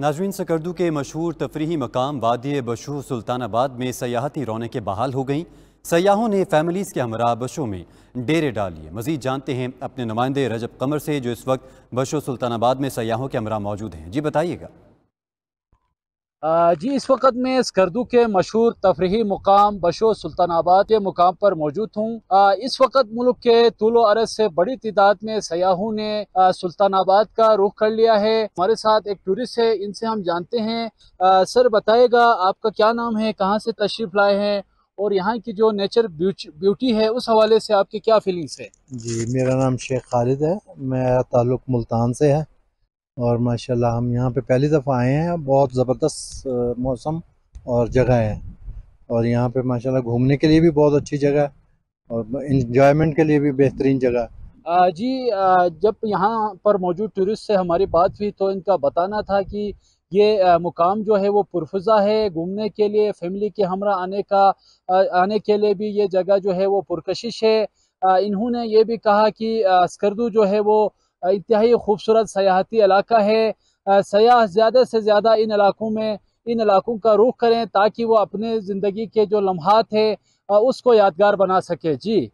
नाजरीन सकर्दू के मशहूर तफरी मकाम वादी बशो सुल्तानाबाद में सयाहती रौनकें बहाल हो गईं सयाहों ने फैमिलीज़ के हमरा बशों में डेरे डाल लिए मजीद जानते हैं अपने नुमाइंदे रजब कमर से जो इस वक्त बशो सुल्तानाबाद में सयाहों के हमरा मौजूद हैं जी बताइएगा जी इस वक्त मैं स्कर्दू के मशहूर तफरी मुकाम बशो सुल्तानाबाद के मुकाम पर मौजूद हूँ इस वक्त मुल्क के तुलो अरज से बड़ी तादाद में सयाहों ने सुल्तानाबाद का रुख कर लिया है हमारे साथ एक टूरिस्ट है इनसे हम जानते हैं सर बताएगा आपका क्या नाम है कहाँ से तशरीफ़ लाए हैं और यहाँ की जो नेचर ब्यूटी है उस हवाले से आपकी क्या फीलिंग्स है जी मेरा नाम शेख खालिद है मेरा ताल्लुक मुल्तान से है और माशाल्लाह हम यहाँ पे पहली दफ़ा आए हैं बहुत ज़बरदस्त मौसम और जगह है और यहाँ पे माशाल्लाह घूमने के लिए भी बहुत अच्छी जगह है और इन्जॉयमेंट के लिए भी बेहतरीन जगह जी जब यहाँ पर मौजूद टूरिस्ट से हमारी बात हुई तो इनका बताना था कि ये मुकाम जो है वो पुरफजा है घूमने के लिए फैमिली के हमरा आने का आने के लिए भी ये जगह जो है वो पुरकशिश है इन्होंने ये भी कहा कि स्कर्दू जो है वो इंतहाई खूबसूरत सयाहती इलाका है सयाह ज़्यादा से ज़्यादा इन इलाकों में इन इलाकों का रुख करें ताकि वो अपने ज़िंदगी के जो लम्हात है उसको यादगार बना सके जी